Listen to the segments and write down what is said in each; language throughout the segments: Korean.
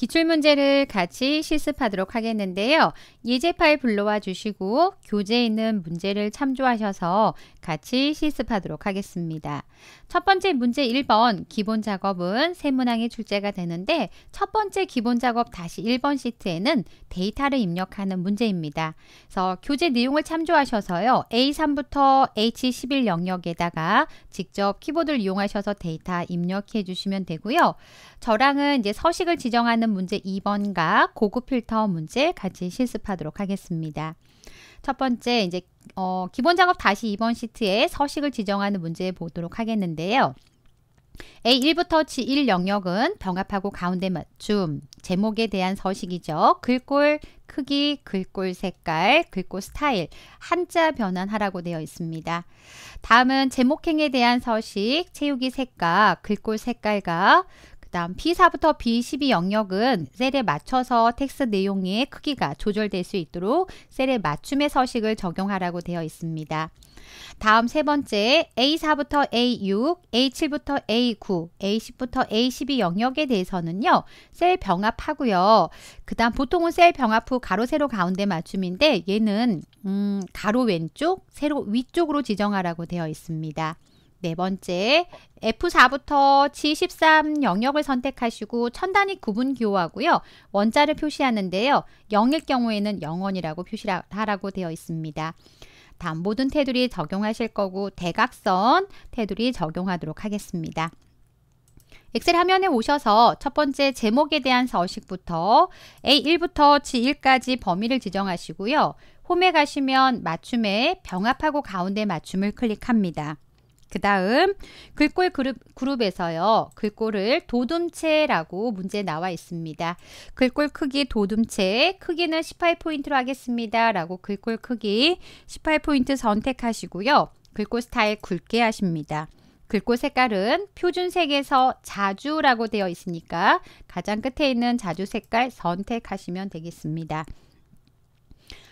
기출문제를 같이 실습하도록 하겠는데요. 예제 파일 불러와 주시고 교재에 있는 문제를 참조하셔서 같이 실습하도록 하겠습니다. 첫 번째 문제 1번 기본 작업은 세 문항이 출제가 되는데 첫 번째 기본 작업 다시 1번 시트에는 데이터를 입력하는 문제입니다. 그래서 교재 내용을 참조하셔서요. A3부터 H11 영역에다가 직접 키보드를 이용하셔서 데이터 입력해 주시면 되고요. 저랑은 이제 서식을 지정하는 있는 문제 2번과 고급 필터 문제 같이 실습하도록 하겠습니다. 첫 번째 이제 어, 기본 작업 다시 2번 시트에 서식을 지정하는 문제 보도록 하겠는데요. A1부터 G1 영역은 병합하고 가운데 맞춤, 제목에 대한 서식이죠. 글꼴 크기, 글꼴 색깔, 글꼴 스타일, 한자 변환하라고 되어 있습니다. 다음은 제목행에 대한 서식, 채우기 색깔, 글꼴 색깔과 그 다음 p 4부터 B12 영역은 셀에 맞춰서 텍스트 내용의 크기가 조절될 수 있도록 셀에 맞춤의 서식을 적용하라고 되어 있습니다. 다음 세 번째 A4부터 A6, A7부터 A9, A10부터 A12 영역에 대해서는요. 셀 병합하고요. 그 다음 보통은 셀 병합 후 가로 세로 가운데 맞춤인데 얘는 음, 가로 왼쪽, 세로 위쪽으로 지정하라고 되어 있습니다. 네 번째, F4부터 G13 영역을 선택하시고 천단위 구분 기호하고요. 원자를 표시하는데요. 0일 경우에는 0원이라고 표시하라고 되어 있습니다. 다음 모든 테두리 적용하실 거고 대각선 테두리 적용하도록 하겠습니다. 엑셀 화면에 오셔서 첫 번째 제목에 대한 서식부터 A1부터 G1까지 범위를 지정하시고요. 홈에 가시면 맞춤에 병합하고 가운데 맞춤을 클릭합니다. 그 다음 글꼴 그룹, 그룹에서요. 글꼴을 도둠체라고 문제 나와 있습니다. 글꼴 크기 도둠체 크기는 18포인트로 하겠습니다. 라고 글꼴 크기 18포인트 선택하시고요. 글꼴 스타일 굵게 하십니다. 글꼴 색깔은 표준색에서 자주라고 되어 있으니까 가장 끝에 있는 자주 색깔 선택하시면 되겠습니다.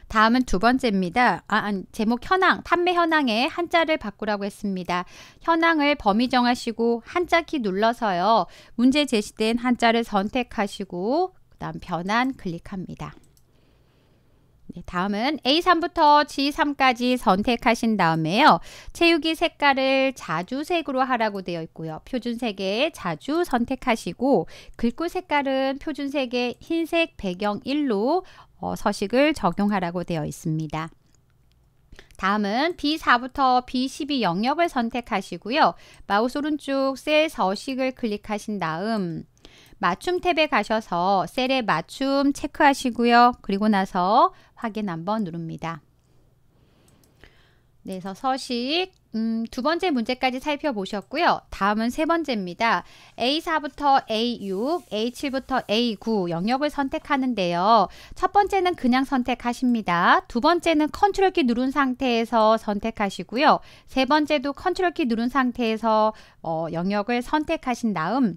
다음은 두 번째입니다. 아, 제목 현황, 판매 현황에 한자를 바꾸라고 했습니다. 현황을 범위 정하시고 한자 키 눌러서요. 문제 제시된 한자를 선택하시고 그다음 변환 클릭합니다. 네, 다음은 A3부터 G3까지 선택하신 다음에요. 채우기 색깔을 자주색으로 하라고 되어 있고요. 표준색에 자주 선택하시고 글꼴 색깔은 표준색에 흰색 배경 1로 어, 서식을 적용하라고 되어 있습니다. 다음은 B4부터 B12 영역을 선택하시고요. 마우스 오른쪽 셀 서식을 클릭하신 다음 맞춤 탭에 가셔서 셀에 맞춤 체크하시고요. 그리고 나서 확인 한번 누릅니다. 네, 그래서 서식 음, 두 번째 문제까지 살펴보셨고요. 다음은 세 번째입니다. A4부터 A6, A7부터 A9 영역을 선택하는데요. 첫 번째는 그냥 선택하십니다. 두 번째는 컨트롤 키 누른 상태에서 선택하시고요. 세 번째도 컨트롤 키 누른 상태에서 어, 영역을 선택하신 다음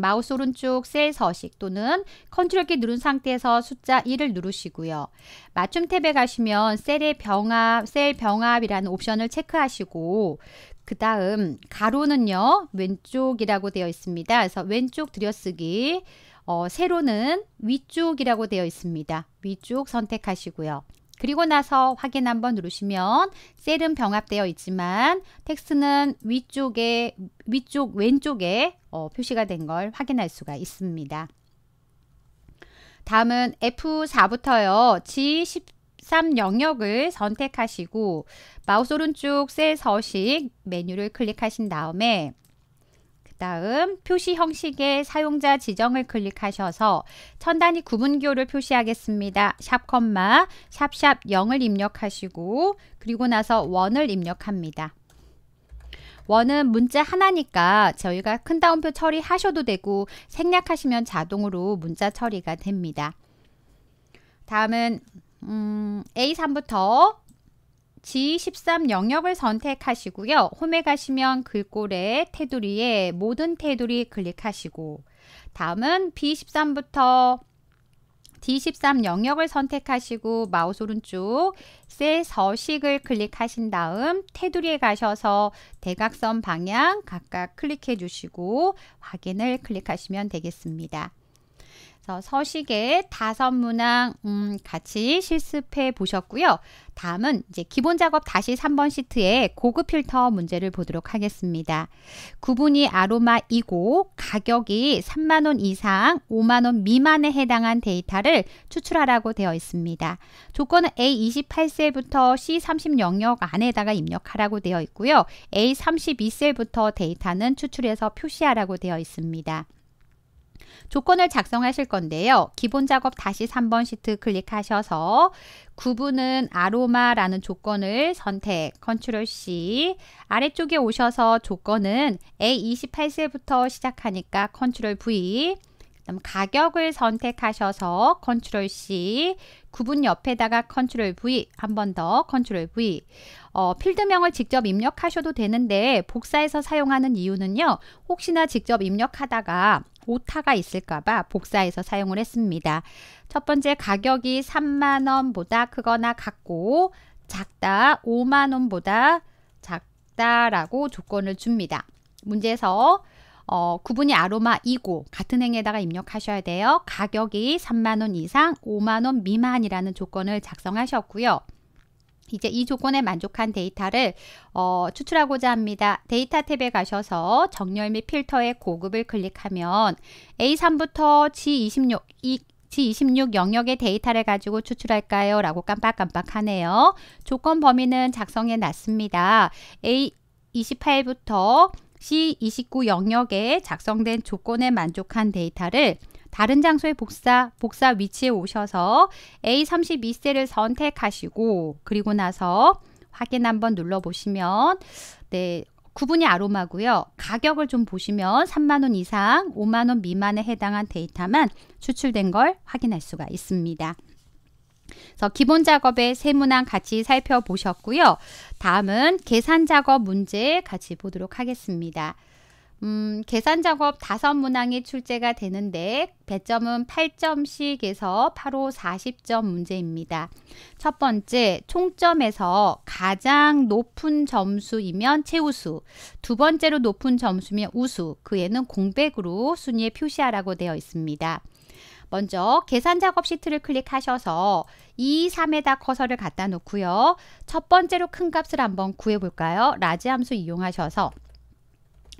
마우스 오른쪽 셀 서식 또는 컨트롤 키 누른 상태에서 숫자 1을 누르시고요. 맞춤 탭에 가시면 셀의 병합, 셀 병합이라는 옵션을 체크하시고 그 다음 가로는요 왼쪽이라고 되어 있습니다. 그래서 왼쪽 들여쓰기 어, 세로는 위쪽이라고 되어 있습니다. 위쪽 선택하시고요. 그리고 나서 확인 한번 누르시면 셀은 병합되어 있지만 텍스트는 위쪽에 위쪽 왼쪽에 어, 표시가 된 걸 확인할 수가 있습니다. 다음은 F4부터요. G13 영역을 선택하시고 마우스 오른쪽 셀 서식 메뉴를 클릭하신 다음에 다음 표시 형식의 사용자 지정을 클릭하셔서 천단위 구분교를 표시하겠습니다. 샵 콤마 샵샵 0을 입력하시고 그리고 나서 원을 입력합니다. 원은 문자 하나니까 저희가 큰 따옴표 처리하셔도 되고 생략하시면 자동으로 문자 처리가 됩니다. 다음은 음, A3부터 G13 영역을 선택하시고요. 홈에 가시면 글꼴에 테두리에 모든 테두리 클릭하시고 다음은 B13부터 D13 영역을 선택하시고 마우스 오른쪽 셀 서식을 클릭하신 다음 테두리에 가셔서 대각선 방향 각각 클릭해 주시고 확인을 클릭하시면 되겠습니다. 서식의 다섯 문항 음, 같이 실습해 보셨고요. 다음은 이제 기본 작업 다시 3번 시트에 고급 필터 문제를 보도록 하겠습니다. 구분이 아로마 이고 가격이 3만 원 이상 5만 원 미만에 해당한 데이터를 추출하라고 되어 있습니다. 조건은 A28셀부터 C30 영역 안에다가 입력하라고 되어 있고요. A32셀부터 데이터는 추출해서 표시하라고 되어 있습니다. 조건을 작성하실 건데요. 기본 작업 다시 3번 시트 클릭하셔서 구분은 아로마라는 조건을 선택 컨트롤 C 아래쪽에 오셔서 조건은 A28셀부터 시작하니까 컨트롤 V 가격을 선택하셔서 컨트롤 C, 구분 옆에다가 컨트롤 V, 한 번 더 컨트롤 V. 어, 필드명을 직접 입력하셔도 되는데 복사해서 사용하는 이유는요. 혹시나 직접 입력하다가 오타가 있을까봐 복사해서 사용을 했습니다. 첫 번째 가격이 3만원보다 크거나 같고 작다 5만원보다 작다라고 조건을 줍니다. 문제에서 어, 구분이 아로마 이고 같은 행에다가 입력하셔야 돼요. 가격이 3만원 이상 5만원 미만이라는 조건을 작성하셨고요. 이제 이 조건에 만족한 데이터를 어, 추출하고자 합니다. 데이터 탭에 가셔서 정렬 및 필터의 고급을 클릭하면 A3부터 G26, 이, G26 영역의 데이터를 가지고 추출할까요? 라고 깜빡깜빡하네요. 조건 범위는 작성해 놨습니다. A28부터 C29 영역에 작성된 조건에 만족한 데이터를 다른 장소의 복사, 복사 위치에 오셔서 A32셀을 선택하시고 그리고 나서 확인 한번 눌러보시면 네 구분이 아로마고요. 가격을 좀 보시면 3만원 이상, 5만원 미만에 해당한 데이터만 추출된 걸 확인할 수가 있습니다. 그래서 기본 작업의 세 문항 같이 살펴보셨고요. 다음은 계산 작업 문제 같이 보도록 하겠습니다. 음, 계산 작업 다섯 문항이 출제가 되는데 배점은 8점씩에서 8호 40점 문제입니다. 첫 번째, 총점에서 가장 높은 점수이면 최우수, 두 번째로 높은 점수면 우수, 그에는 공백으로 순위에 표시하라고 되어 있습니다. 먼저 계산 작업 시트를 클릭하셔서 2, 3에다 커서를 갖다 놓고요. 첫 번째로 큰 값을 한번 구해볼까요? 라지 함수 이용하셔서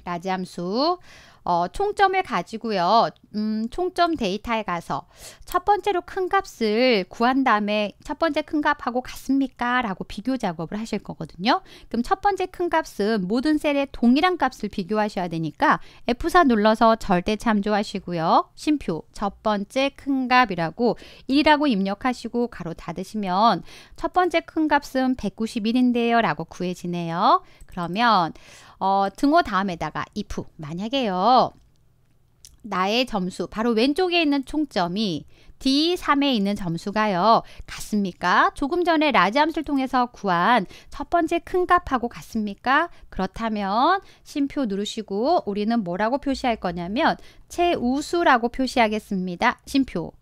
라지 함수 어, 총점을 가지고요. 음, 총점 데이터에 가서 첫 번째로 큰 값을 구한 다음에 첫 번째 큰 값하고 같습니까? 라고 비교 작업을 하실 거거든요. 그럼 첫 번째 큰 값은 모든 셀의 동일한 값을 비교하셔야 되니까 F4 눌러서 절대 참조하시고요. 심표 첫 번째 큰 값이라고 1이라고 입력하시고 가로 닫으시면 첫 번째 큰 값은 191인데요. 라고 구해지네요. 그러면 어, 등호 다음에다가 if 만약에요. 나의 점수 바로 왼쪽에 있는 총점이 D3에 있는 점수가요. 같습니까? 조금 전에 라지 함수를 통해서 구한 첫 번째 큰 값하고 같습니까? 그렇다면 심표 누르시고 우리는 뭐라고 표시할 거냐면 최우수라고 표시하겠습니다. 심표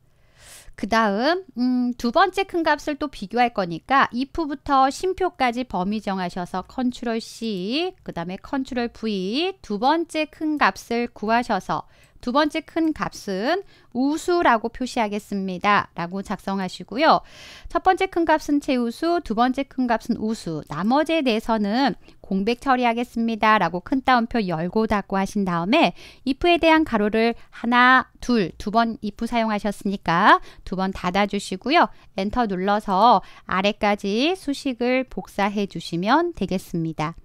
그 다음 음, 두 번째 큰 값을 또 비교할 거니까 if부터 심표까지 범위 정하셔서 컨트롤 C 그 다음에 컨트롤 V 두 번째 큰 값을 구하셔서 두 번째 큰 값은 우수라고 표시하겠습니다. 라고 작성하시고요. 첫 번째 큰 값은 최우수, 두 번째 큰 값은 우수, 나머지에 대해서는 공백 처리하겠습니다. 라고 큰 따옴표 열고 닫고 하신 다음에 if에 대한 가로를 하나, 둘, 두 번 if 사용하셨으니까 두 번 닫아주시고요. 엔터 눌러서 아래까지 수식을 복사해 주시면 되겠습니다.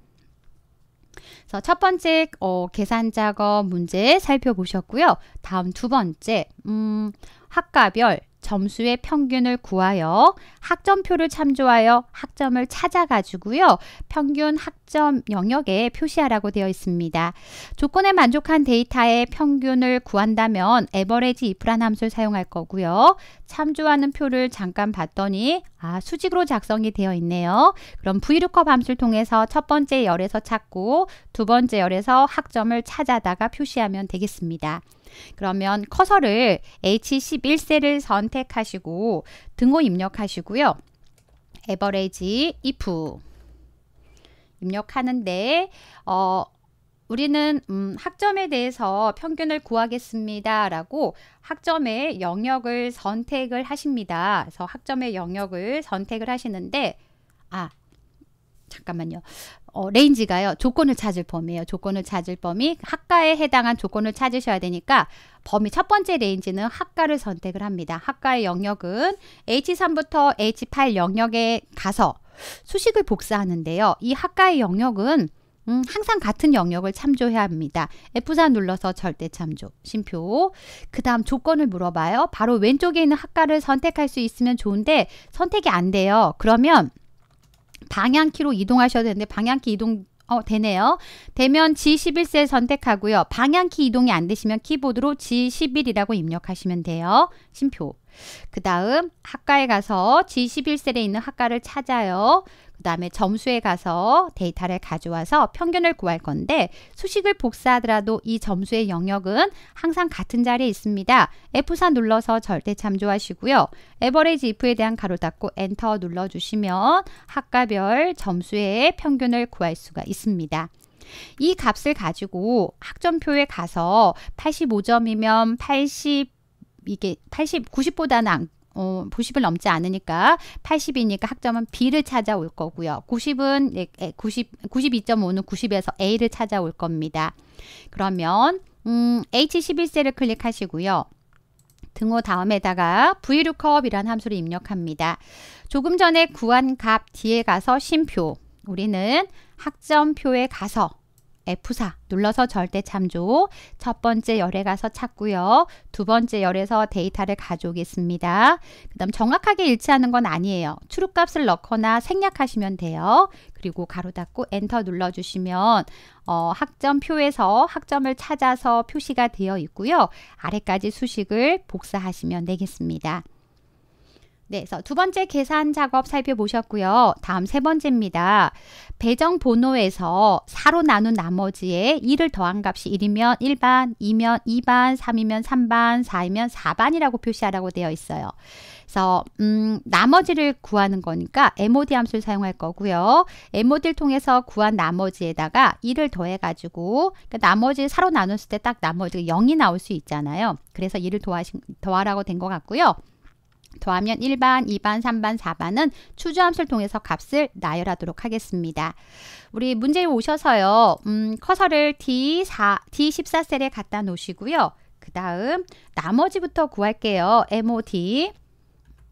그래서 첫 번째 어, 계산 작업 문제 살펴보셨고요. 다음 두 번째 음, 학과별 점수의 평균을 구하여 학점표를 참조하여 학점을 찾아가지고요. 평균 학점 영역에 표시하라고 되어 있습니다. 조건에 만족한 데이터의 평균을 구한다면 에버레지 이프란 함수를 사용할 거고요. 참조하는 표를 잠깐 봤더니 아, 수직으로 작성이 되어 있네요. 그럼 브이 o o k u 함수를 통해서 첫 번째 열에서 찾고 두 번째 열에서 학점을 찾아다가 표시하면 되겠습니다. 그러면 커서를 H11셀을 선택하시고 등호 입력하시고요. average if 입력하는데 어, 우리는 음, 학점에 대해서 평균을 구하겠습니다. 라고 학점의 영역을 선택을 하십니다. 그래서 학점의 영역을 선택을 하시는데 아 잠깐만요. 어, 레인지가요. 조건을 찾을 범위예요. 조건을 찾을 범위. 학과에 해당한 조건을 찾으셔야 되니까 범위 첫 번째 레인지는 학과를 선택을 합니다. 학과의 영역은 H3부터 H8 영역에 가서 수식을 복사하는데요. 이 학과의 영역은 음, 항상 같은 영역을 참조해야 합니다. F4 눌러서 절대 참조, 심표. 그 다음 조건을 물어봐요. 바로 왼쪽에 있는 학과를 선택할 수 있으면 좋은데 선택이 안 돼요. 그러면 방향키로 이동하셔야 되는데 방향키 이동 어, 되네요. 되면 G11셀 선택하고요. 방향키 이동이 안 되시면 키보드로 G11이라고 입력하시면 돼요. 심표. 그 다음 학과에 가서 G11셀에 있는 학과를 찾아요. 그 다음에 점수에 가서 데이터를 가져와서 평균을 구할 건데 수식을 복사하더라도 이 점수의 영역은 항상 같은 자리에 있습니다. F4 눌러서 절대 참조하시고요. 에버레이지 if에 대한 가로 닫고 엔터 눌러주시면 학과별 점수의 평균을 구할 수가 있습니다. 이 값을 가지고 학점표에 가서 85점이면 80 이게 80, 90보다는 어, 90을 넘지 않으니까 80이니까 학점은 B를 찾아올 거고요. 90은 90, 92.5는 90에서 A를 찾아올 겁니다. 그러면 음, h 1 1세를 클릭하시고요. 등호 다음에다가 vlookup 이란 함수를 입력합니다. 조금 전에 구한 값 뒤에 가서 심표 우리는 학점표에 가서 F4 눌러서 절대 참조 첫 번째 열에 가서 찾고요. 두 번째 열에서 데이터를 가져오겠습니다. 그 다음 정확하게 일치하는 건 아니에요. 출입값을 넣거나 생략하시면 돼요. 그리고 가로 닫고 엔터 눌러주시면 어, 학점표에서 학점을 찾아서 표시가 되어 있고요. 아래까지 수식을 복사하시면 되겠습니다. 네, 그래서 두 번째 계산 작업 살펴보셨고요. 다음 세 번째입니다. 배정 번호에서 4로 나눈 나머지에 2를 더한 값이 1이면 1반, 2면 2반, 3이면 3반, 4이면 4반이라고 표시하라고 되어 있어요. 그래서 음, 나머지를 구하는 거니까 MOD 함수를 사용할 거고요. MOD를 통해서 구한 나머지에다가 2를 더해가지고 그러니까 나머지 4로 나눴을 때 딱 나머지가 0이 나올 수 있잖아요. 그래서 2를 더하신, 더하라고 된 것 같고요. 더하면 1반, 2반, 3반, 4반은 추주함수를 통해서 값을 나열하도록 하겠습니다. 우리 문제에 오셔서요. 음, 커서를 D4, D14셀에 갖다 놓으시고요. 그 다음 나머지부터 구할게요. MOD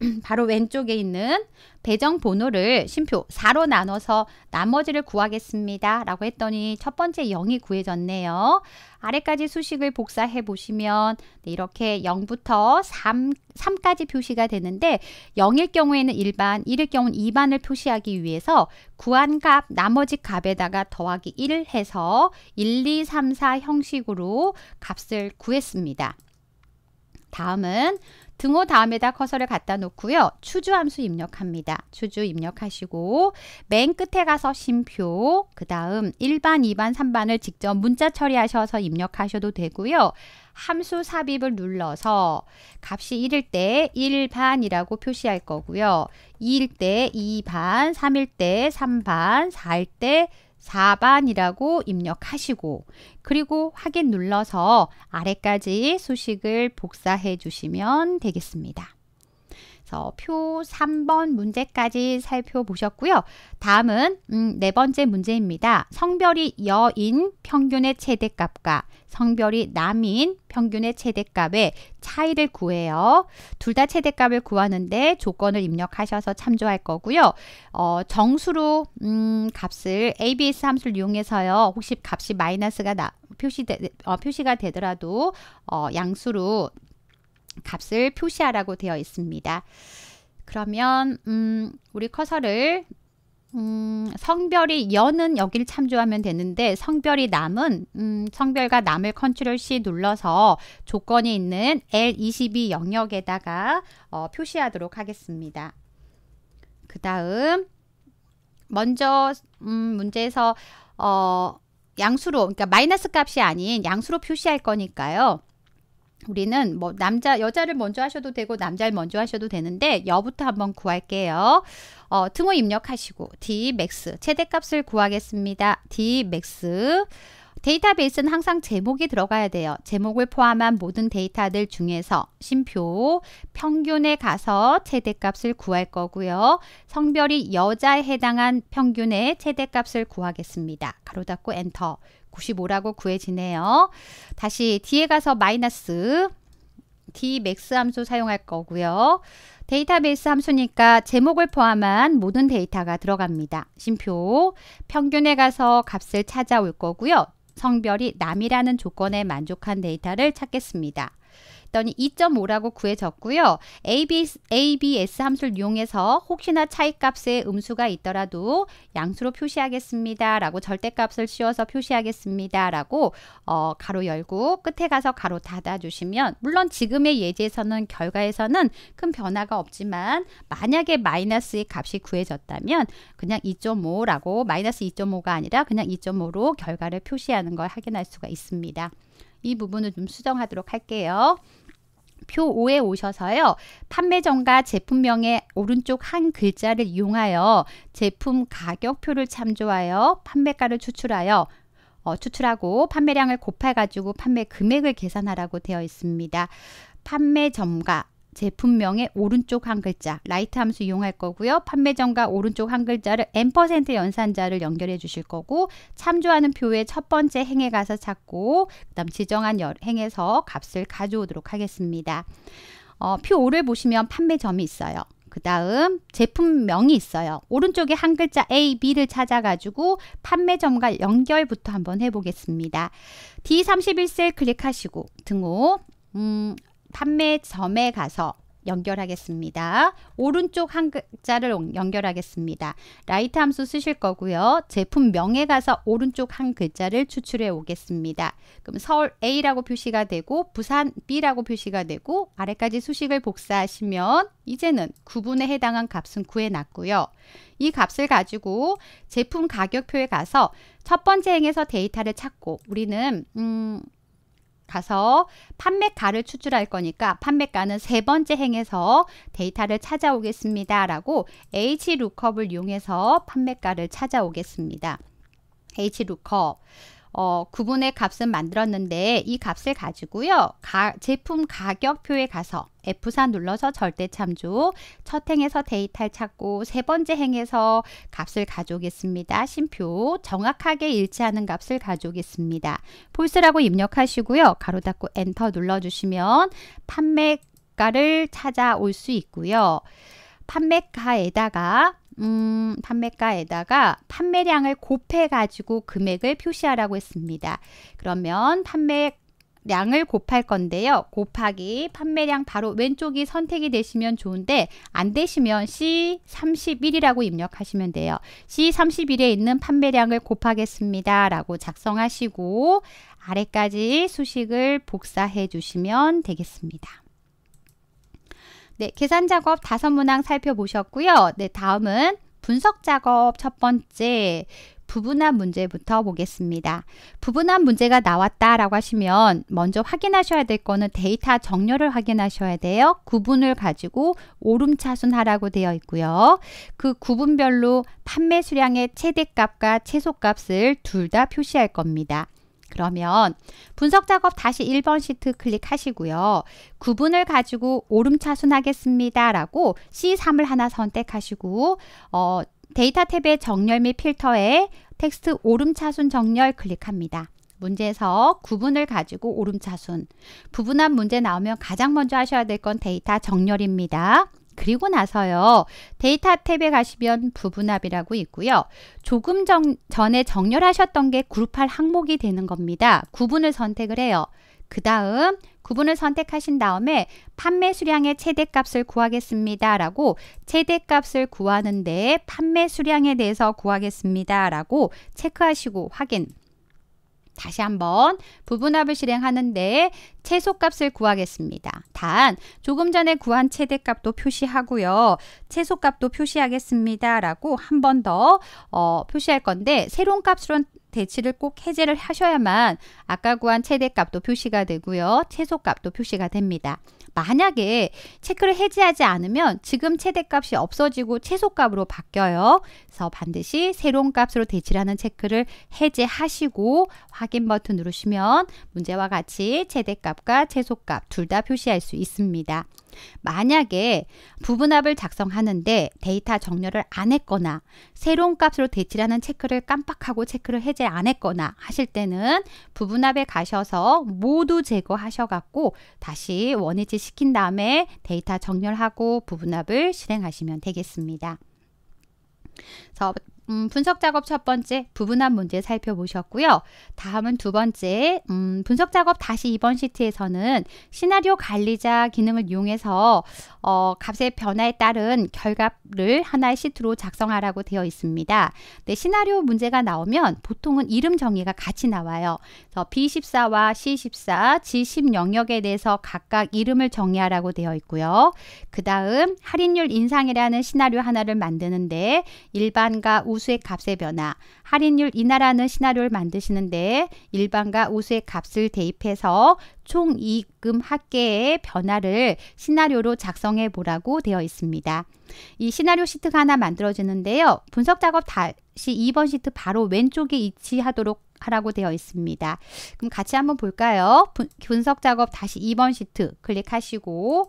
바로 왼쪽에 있는 배정 번호를 심표 4로 나눠서 나머지를 구하겠습니다. 라고 했더니 첫 번째 0이 구해졌네요. 아래까지 수식을 복사해 보시면 네, 이렇게 0부터 3, 3까지 표시가 되는데 0일 경우에는 1반, 1일 경우는 2반을 표시하기 위해서 구한 값 나머지 값에다가 더하기 1 해서 1, 2, 3, 4 형식으로 값을 구했습니다. 다음은 등호 다음에다 커서를 갖다 놓고요. 추주 함수 입력합니다. 추주 입력하시고 맨 끝에 가서 심표 그 다음 1반, 2반, 3반을 직접 문자 처리하셔서 입력하셔도 되고요. 함수 삽입을 눌러서 값이 1일 때 1반이라고 표시할 거고요. 2일 때 2반, 3일 때 3반, 4일 때 4번이라고 입력하시고 그리고 확인 눌러서 아래까지 수식을 복사해 주시면 되겠습니다. 그래서 표 3번 문제까지 살펴보셨고요. 다음은 음, 네 번째 문제입니다. 성별이 여인 평균의 최대값과 성별이 남인 평균의 최대값의 차이를 구해요. 둘 다 최대값을 구하는데 조건을 입력하셔서 참조할 거고요. 어, 정수로 음, 값을 ABS 함수를 이용해서요. 혹시 값이 마이너스가 나, 표시되, 어, 표시가 되더라도 어, 양수로 값을 표시하라고 되어 있습니다. 그러면 음, 우리 커서를 음, 성별이 여는 여기를 참조하면 되는데 성별이 남은 음, 성별과 남을 컨트롤 C 눌러서 조건이 있는 L22 영역에다가 어, 표시하도록 하겠습니다. 그 다음 먼저 음, 문제에서 어, 양수로 그러니까 마이너스 값이 아닌 양수로 표시할 거니까요. 우리는 뭐 남자 여자를 먼저 하셔도 되고 남자를 먼저 하셔도 되는데 여부터 한번 구할게요. 어, 등호 입력하시고 d max 최대값을 구하겠습니다. d max 데이터베이스는 항상 제목이 들어가야 돼요. 제목을 포함한 모든 데이터들 중에서 심표, 평균에 가서 최대값을 구할 거고요. 성별이 여자에 해당한 평균의 최대값을 구하겠습니다. 가로 닫고 엔터. 95라고 구해지네요. 다시 뒤에 가서 마이너스 d m a x 함수 사용할 거고요. 데이터베이스 함수니까 제목을 포함한 모든 데이터가 들어갑니다. 심표, 평균에 가서 값을 찾아올 거고요. 성별이 남이라는 조건에 만족한 데이터를 찾겠습니다. 했더니 2.5라고 구해졌고요. ABS, ABS 함수를 이용해서 혹시나 차이값에 음수가 있더라도 양수로 표시하겠습니다. 라고 절대값을 씌워서 표시하겠습니다. 라고 어, 가로 열고 끝에 가서 가로 닫아주시면 물론 지금의 예제에서는 결과에서는 큰 변화가 없지만 만약에 마이너스의 값이 구해졌다면 그냥 2.5라고 마이너스 2.5가 아니라 그냥 2.5로 결과를 표시하는 걸 확인할 수가 있습니다. 이 부분을 좀 수정하도록 할게요. 표 5에 오셔서요. 판매전과 제품명의 오른쪽 한 글자를 이용하여 제품 가격표를 참조하여 판매가를 추출하여 어, 추출하고 판매량을 곱해 가지고 판매 금액을 계산하라고 되어 있습니다. 판매점과 제품명의 오른쪽 한 글자 라이트 함수 이용할 거고요. 판매점과 오른쪽 한 글자를 n% 연산자를 연결해 주실 거고 참조하는 표의 첫 번째 행에 가서 찾고 그 다음 지정한 행에서 값을 가져오도록 하겠습니다. 어, 표 5를 보시면 판매점이 있어요. 그 다음 제품명이 있어요. 오른쪽에 한 글자 A, B를 찾아가지고 판매점과 연결부터 한번 해보겠습니다. D31셀 클릭하시고 등호 음, 판매점에 가서 연결하겠습니다. 오른쪽 한 글자를 연결하겠습니다. 라이트 함수 쓰실 거고요. 제품명에 가서 오른쪽 한 글자를 추출해 오겠습니다. 그럼 서울 A라고 표시가 되고 부산 B라고 표시가 되고 아래까지 수식을 복사하시면 이제는 구분에 해당한 값은 구해놨고요. 이 값을 가지고 제품 가격표에 가서 첫 번째 행에서 데이터를 찾고 우리는 음, 가서 판매가를 추출할 거니까 판매가는 세 번째 행에서 데이터를 찾아오겠습니다. 라고 HLOOKUP을 이용해서 판매가를 찾아오겠습니다. HLOOKUP 어, 구분의 값은 만들었는데 이 값을 가지고요. 가, 제품 가격표에 가서 F4 눌러서 절대 참조, 첫 행에서 데이터를 찾고 세 번째 행에서 값을 가져오겠습니다. 심표, 정확하게 일치하는 값을 가져오겠습니다. 폴스라고 입력하시고요. 가로 닫고 엔터 눌러주시면 판매가를 찾아올 수 있고요. 판매가에다가 음, 판매가에다가 판매량을 곱해 가지고 금액을 표시하라고 했습니다. 그러면 판매 량을 곱할 건데요. 곱하기 판매량 바로 왼쪽이 선택이 되시면 좋은데 안 되시면 C31이라고 입력하시면 돼요. C31에 있는 판매량을 곱하겠습니다. 라고 작성하시고 아래까지 수식을 복사해 주시면 되겠습니다. 네, 계산 작업 다섯 문항 살펴보셨고요. 네, 다음은 분석 작업 첫 번째 부분한 문제부터 보겠습니다. 부분한 문제가 나왔다라고 하시면 먼저 확인하셔야 될 거는 데이터 정렬을 확인하셔야 돼요. 구분을 가지고 오름차순하라고 되어 있고요. 그 구분별로 판매 수량의 최대값과 최소값을 둘 다 표시할 겁니다. 그러면 분석 작업 다시 1번 시트 클릭하시고요. 구분을 가지고 오름차순 하겠습니다. 라고 C3을 하나 선택하시고 어, 데이터 탭의 정렬 및 필터에 텍스트 오름차순 정렬 클릭합니다. 문제에서 구분을 가지고 오름차순 부분한 문제 나오면 가장 먼저 하셔야 될 건 데이터 정렬입니다. 그리고 나서요. 데이터 탭에 가시면 부분합이라고 있고요. 조금 정, 전에 정렬하셨던 게 그룹할 항목이 되는 겁니다. 구분을 선택을 해요. 그 다음 구분을 선택하신 다음에 판매 수량의 최대값을 구하겠습니다. 라고 최대값을 구하는데 판매 수량에 대해서 구하겠습니다. 라고 체크하시고 확인 다시 한번 부분합을 실행하는데 최소값을 구하겠습니다. 단 조금 전에 구한 최대값도 표시하고요. 최소값도 표시하겠습니다. 라고 한 번더 어, 표시할 건데 새로운 값으로 대치를 꼭 해제를 하셔야만 아까 구한 최대값도 표시가 되고요. 최소값도 표시가 됩니다. 만약에 체크를 해지하지 않으면 지금 최대값이 없어지고 최소값으로 바뀌어요. 그래서 반드시 새로운 값으로 대치하는 체크를 해제하시고 확인 버튼 누르시면 문제와 같이 최대값과 최소값 둘 다 표시할 수 있습니다. 만약에 부분합을 작성하는데 데이터 정렬을 안 했거나 새로운 값으로 대치하는 체크를 깜빡하고 체크를 해제 안 했거나 하실 때는 부분합에 가셔서 모두 제거하셔갖고 다시 원위치 시킨 다음에 데이터 정렬하고 부분합을 실행하시면 되겠습니다. 그래서 음, 분석 작업 첫 번째 부분한 문제 살펴보셨고요. 다음은 두 번째 음, 분석 작업 다시 이번 시트에서는 시나리오 관리자 기능을 이용해서 어, 값의 변화에 따른 결과를 하나의 시트로 작성하라고 되어 있습니다. 네, 시나리오 문제가 나오면 보통은 이름 정의가 같이 나와요. 그래서 B14와 C14, G10 영역에 대해서 각각 이름을 정의하라고 되어 있고요. 그 다음 할인율 인상이라는 시나리오 하나를 만드는데 일반과 우 우수의 값의 변화, 할인율 인하라는 시나리오를 만드시는데 일반과 우수의 값을 대입해서 총이익금 합계의 변화를 시나리오로 작성해 보라고 되어 있습니다. 이 시나리오 시트가 하나 만들어지는데요. 분석 작업 다시 2번 시트 바로 왼쪽에 위치하도록 하라고 되어 있습니다. 그럼 같이 한번 볼까요? 분석 작업 다시 2번 시트 클릭하시고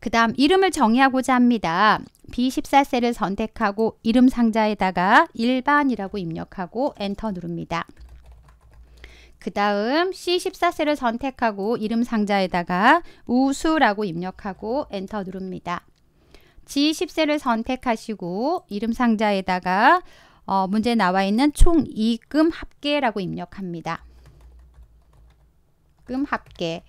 그 다음 이름을 정의하고자 합니다. B14셀을 선택하고 이름 상자에다가 일반이라고 입력하고 엔터 누릅니다. 그 다음 C14셀을 선택하고 이름 상자에다가 우수라고 입력하고 엔터 누릅니다. G10셀을 선택하시고 이름 상자에다가 어, 문제 나와 있는 총 이금 합계라고 입력합니다. 금 합계.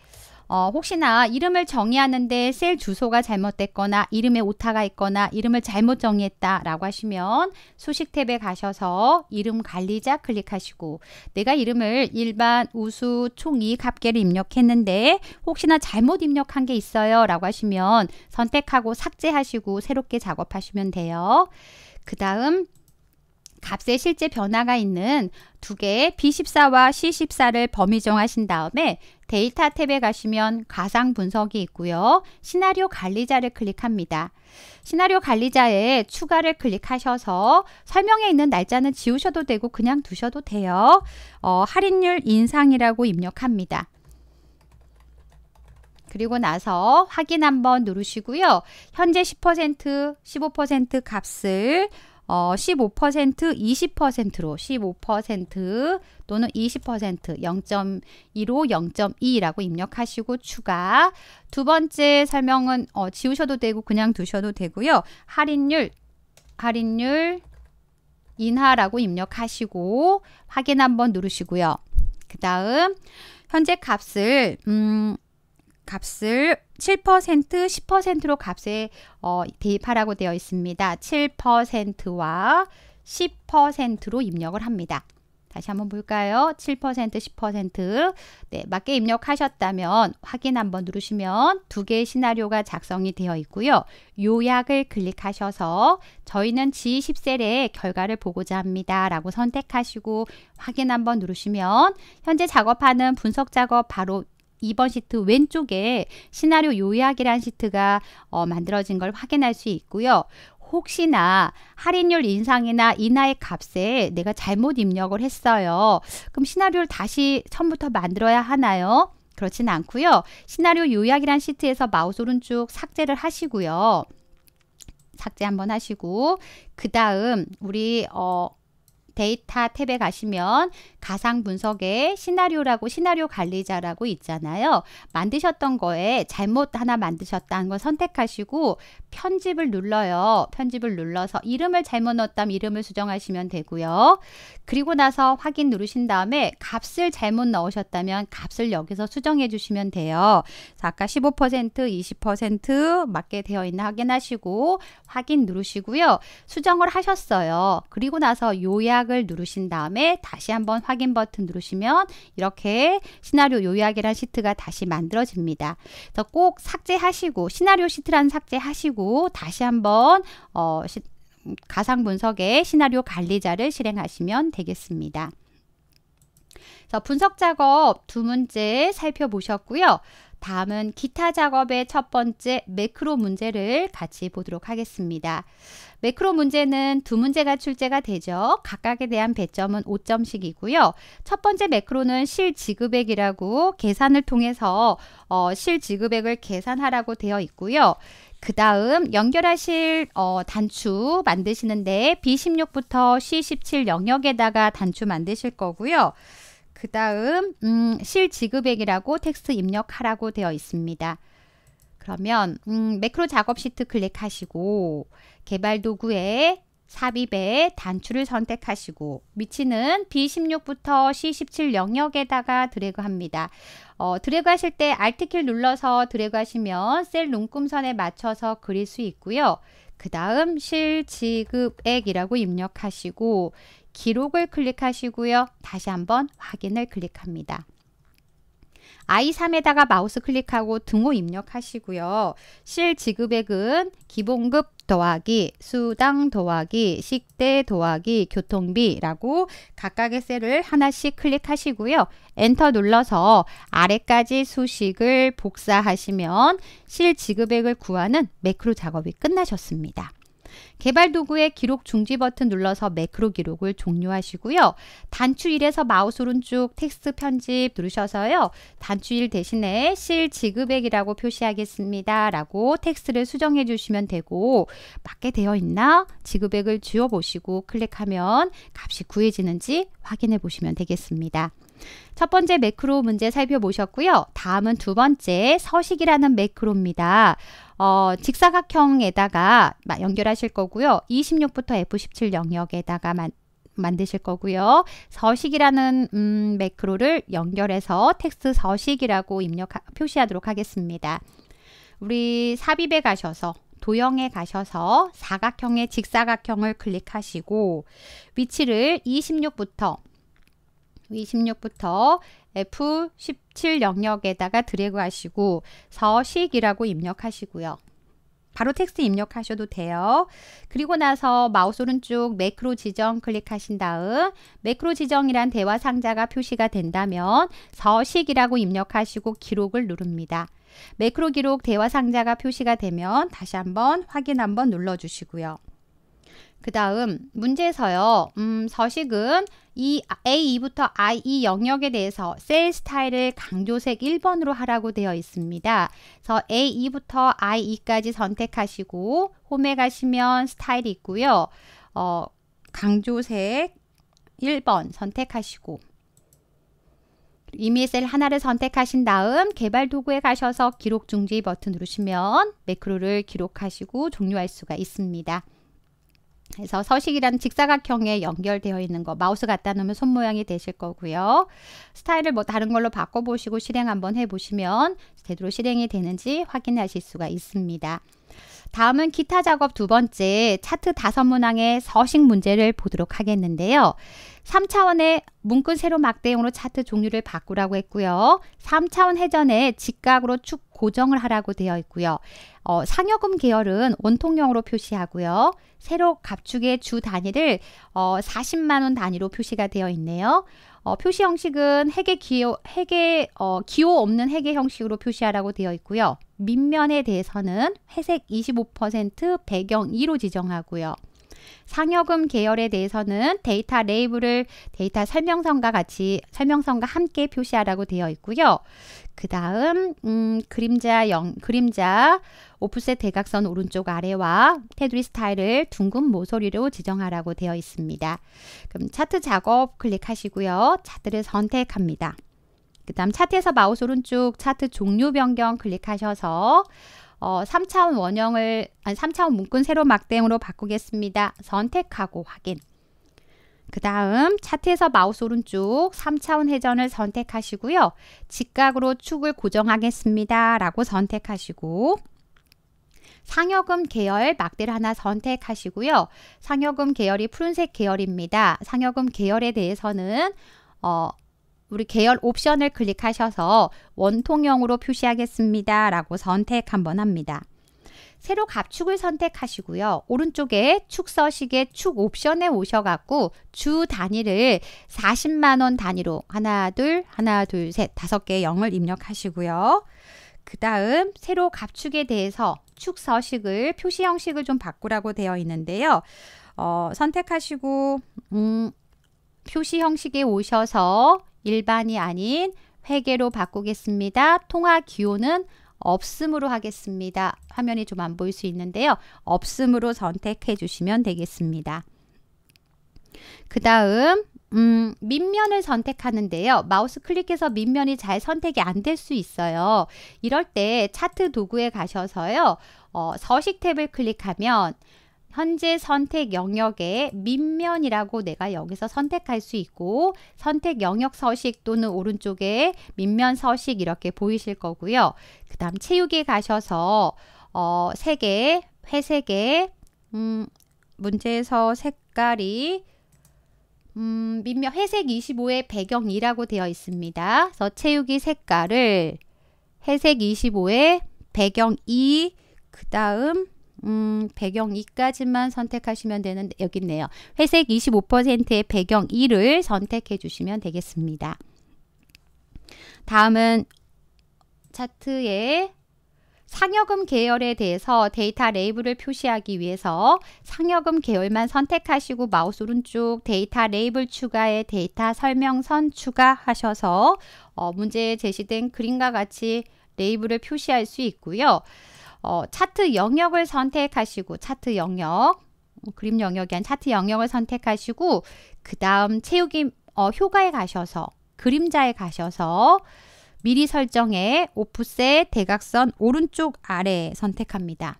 어, 혹시나 이름을 정의하는데 셀 주소가 잘못됐거나 이름에 오타가 있거나 이름을 잘못 정의했다 라고 하시면 수식 탭에 가셔서 이름 관리자 클릭하시고 내가 이름을 일반, 우수, 총이, 갑계를 입력했는데 혹시나 잘못 입력한 게 있어요 라고 하시면 선택하고 삭제하시고 새롭게 작업하시면 돼요. 그 다음 값의 실제 변화가 있는 두 개의 B14와 C14를 범위 정하신 다음에 데이터 탭에 가시면 가상 분석이 있고요. 시나리오 관리자를 클릭합니다. 시나리오 관리자에 추가를 클릭하셔서 설명에 있는 날짜는 지우셔도 되고 그냥 두셔도 돼요. 어, 할인율 인상이라고 입력합니다. 그리고 나서 확인 한번 누르시고요. 현재 10%, 15% 값을 어, 15% 20%로 15% 또는 20% 0.15 0.2라고 입력하시고 추가 두 번째 설명은 어, 지우셔도 되고 그냥 두셔도 되고요. 할인율 할인율 인하라고 입력하시고 확인 한번 누르시고요. 그 다음 현재 값을 음, 값을 7%, 10%로 값에 어, 대입하라고 되어 있습니다. 7%와 10%로 입력을 합니다. 다시 한번 볼까요? 7%, 10% 네, 맞게 입력하셨다면 확인 한번 누르시면 두 개의 시나리오가 작성이 되어 있고요. 요약을 클릭하셔서 저희는 G10셀의 결과를 보고자 합니다. 라고 선택하시고 확인 한번 누르시면 현재 작업하는 분석 작업 바로 2번 시트 왼쪽에 시나리오 요약이란 시트가 어, 만들어진 걸 확인할 수 있고요. 혹시나 할인율 인상이나 인하의 값에 내가 잘못 입력을 했어요. 그럼 시나리오를 다시 처음부터 만들어야 하나요? 그렇진 않고요. 시나리오 요약이란 시트에서 마우스 오른쪽 삭제를 하시고요. 삭제 한번 하시고 그 다음 우리 어 데이터 탭에 가시면 가상 분석에 시나리오라고 시나리오 관리자라고 있잖아요. 만드셨던 거에 잘못 하나 만드셨다는 걸 선택하시고 편집을 눌러요. 편집을 눌러서 이름을 잘못 넣었다면 이름을 수정하시면 되고요. 그리고 나서 확인 누르신 다음에 값을 잘못 넣으셨다면 값을 여기서 수정해 주시면 돼요. 아까 15% 20% 맞게 되어 있나 확인하시고 확인 누르시고요. 수정을 하셨어요. 그리고 나서 요약 시작을 누르신 다음에 다시 한번 확인 버튼 누르시면 이렇게 시나리오 요약이란 시트가 다시 만들어집니다. 그래서 꼭 삭제하시고 시나리오 시트라 삭제하시고 다시 한번 어, 시, 가상 분석의 시나리오 관리자를 실행하시면 되겠습니다. 자, 분석 작업 두 문제 살펴보셨고요. 다음은 기타 작업의 첫 번째 매크로 문제를 같이 보도록 하겠습니다. 매크로 문제는 두 문제가 출제가 되죠. 각각에 대한 배점은 5점씩이고요. 첫 번째 매크로는 실지급액이라고 계산을 통해서 어, 실지급액을 계산하라고 되어 있고요. 그 다음 연결하실 어, 단추 만드시는데 B16부터 C17 영역에다가 단추 만드실 거고요. 그 다음 음, 실지급액이라고 텍스트 입력하라고 되어 있습니다. 그러면 음, 매크로 작업 시트 클릭하시고 개발 도구에 삽입에 단추를 선택하시고 위치는 B16부터 C17 영역에다가 드래그합니다. 어, 드래그 하실 때 Alt키를 눌러서 드래그 하시면 셀 눈금선에 맞춰서 그릴 수 있고요. 그 다음 실지급액이라고 입력하시고 기록을 클릭하시고요. 다시 한번 확인을 클릭합니다. I3에다가 마우스 클릭하고 등호 입력하시고요. 실 지급액은 기본급 더하기, 수당 더하기, 식대 더하기, 교통비라고 각각의 셀을 하나씩 클릭하시고요. 엔터 눌러서 아래까지 수식을 복사하시면 실 지급액을 구하는 매크로 작업이 끝나셨습니다. 개발 도구의 기록 중지 버튼 눌러서 매크로 기록을 종료하시고요. 단추1에서 마우스 오른쪽 텍스트 편집 누르셔서요. 단추1 대신에 실 지급액이라고 표시하겠습니다. 라고 텍스트를 수정해 주시면 되고 맞게 되어 있나 지급액을 지워 보시고 클릭하면 값이 구해지는지 확인해 보시면 되겠습니다. 첫 번째 매크로 문제 살펴보셨고요. 다음은 두 번째 서식이라는 매크로입니다. 어, 직사각형에다가 연결하실 거고요. 26부터 F17 영역에다가 만, 만드실 거고요. 서식이라는 음, 매크로를 연결해서 텍스트 서식이라고 입력 표시하도록 하겠습니다. 우리 삽입에 가셔서 도형에 가셔서 사각형의 직사각형을 클릭하시고 위치를 26부터 26부터 F17 영역에다가 드래그 하시고 서식이라고 입력하시고요. 바로 텍스트 입력하셔도 돼요. 그리고 나서 마우스 오른쪽 매크로 지정 클릭하신 다음 매크로 지정이란 대화 상자가 표시가 된다면 서식이라고 입력하시고 기록을 누릅니다. 매크로 기록 대화 상자가 표시가 되면 다시 한번 확인 한번 눌러주시고요. 그 다음 문제에서요. 음, 서식은 이 A2부터 I2 영역에 대해서 셀 스타일을 강조색 1번으로 하라고 되어 있습니다. 그래서 A2부터 I2까지 선택하시고 홈에 가시면 스타일이 있고요. 어, 강조색 1번 선택하시고 이미 셀 하나를 선택하신 다음 개발 도구에 가셔서 기록 중지 버튼 누르시면 매크로를 기록하시고 종료할 수가 있습니다. 그래서 서식이란 직사각형에 연결되어 있는 거 마우스 갖다 놓으면 손 모양이 되실 거고요. 스타일을 뭐 다른 걸로 바꿔보시고 실행 한번 해보시면 제대로 실행이 되는지 확인하실 수가 있습니다. 다음은 기타 작업 두 번째 차트 다섯 문항의 서식 문제를 보도록 하겠는데요. 3차원의 문건 세로 막대형으로 차트 종류를 바꾸라고 했고요. 3차원 회전에 직각으로 축 고정을 하라고 되어 있고요. 어, 상여금 계열은 원통형으로 표시하고요. 세로 갑축의 주 단위를 어, 40만원 단위로 표시가 되어 있네요. 어, 표시 형식은 핵의 기호, 핵의, 어, 기호 없는 핵계 형식으로 표시하라고 되어 있고요. 밑면에 대해서는 회색 25% 배경 2로 지정하고요. 상여금 계열에 대해서는 데이터 레이블을 데이터 설명서와 같이 설명서과 함께 표시하라고 되어 있고요. 그 다음 음, 그림자 영, 그림자 오프셋 대각선 오른쪽 아래와 테두리 스타일을 둥근 모서리로 지정하라고 되어 있습니다. 그럼 차트 작업 클릭하시고요. 차트를 선택합니다. 그 다음 차트에서 마우스 오른쪽 차트 종류 변경 클릭하셔서 어, 3차원 원형을 3차원 문군 세로 막대형으로 바꾸겠습니다. 선택하고 확인. 그 다음 차트에서 마우스 오른쪽 3차원 회전을 선택하시고요. 직각으로 축을 고정하겠습니다. 라고 선택하시고 상여금 계열 막대를 하나 선택하시고요. 상여금 계열이 푸른색 계열입니다. 상여금 계열에 대해서는 어, 우리 계열 옵션을 클릭하셔서 원통형으로 표시하겠습니다. 라고 선택 한번 합니다. 새로 갑축을 선택하시고요. 오른쪽에 축서식의 축 옵션에 오셔갖고 주 단위를 40만원 단위로 하나 둘 하나 둘 셋 다섯 개의 0을 입력하시고요. 그 다음 새로 갑축에 대해서 축 서식을 표시 형식을 좀 바꾸라고 되어 있는데요. 어, 선택하시고 음, 표시 형식에 오셔서 일반이 아닌 회계로 바꾸겠습니다. 통화 기호는 없음으로 하겠습니다. 화면이 좀 안 보일 수 있는데요. 없음으로 선택해 주시면 되겠습니다. 그 다음 음, 밑면을 선택하는데요. 마우스 클릭해서 밑면이 잘 선택이 안 될 수 있어요. 이럴 때 차트 도구에 가셔서요. 어, 서식 탭을 클릭하면 현재 선택 영역에 밑면이라고 내가 여기서 선택할 수 있고 선택 영역 서식 또는 오른쪽에 밑면 서식 이렇게 보이실 거고요. 그 다음 채우기 가셔서 어, 색의 회색의 음, 문제에서 색깔이 음, 밑면 회색 25의 배경 이라고 되어 있습니다. 그래서 채우기 색깔을 회색 25의 배경 2, 그 다음 음, 배경 2까지만 선택하시면 되는 데 여기 있네요. 회색 25%의 배경 2를 선택해 주시면 되겠습니다. 다음은 차트에 상여금 계열에 대해서 데이터 레이블을 표시하기 위해서 상여금 계열만 선택하시고 마우스 오른쪽 데이터 레이블 추가에 데이터 설명선 추가하셔서 어, 문제에 제시된 그림과 같이 레이블을 표시할 수 있고요. 어, 차트 영역을 선택하시고 차트 영역 그림 영역이 한 차트 영역을 선택하시고 그 다음 채우기 어, 효과에 가셔서 그림자에 가셔서 미리 설정에 오프셋 대각선 오른쪽 아래 선택합니다.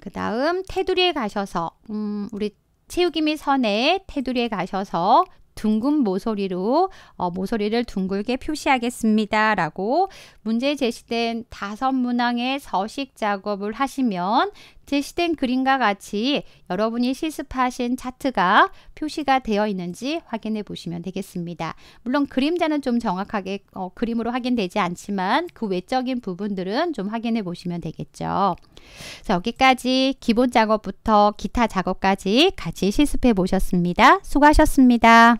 그 다음 테두리에 가셔서 음, 우리 채우기 및 선의 테두리에 가셔서 둥근 모서리로 어, 모서리를 둥글게 표시하겠습니다. 라고 문제 제시된 다섯 문항의 서식 작업을 하시면 제시된 그림과 같이 여러분이 실습하신 차트가 표시가 되어 있는지 확인해 보시면 되겠습니다. 물론 그림자는 좀 정확하게 어, 그림으로 확인되지 않지만 그 외적인 부분들은 좀 확인해 보시면 되겠죠. 자, 여기까지 기본 작업부터 기타 작업까지 같이 실습해 보셨습니다. 수고하셨습니다.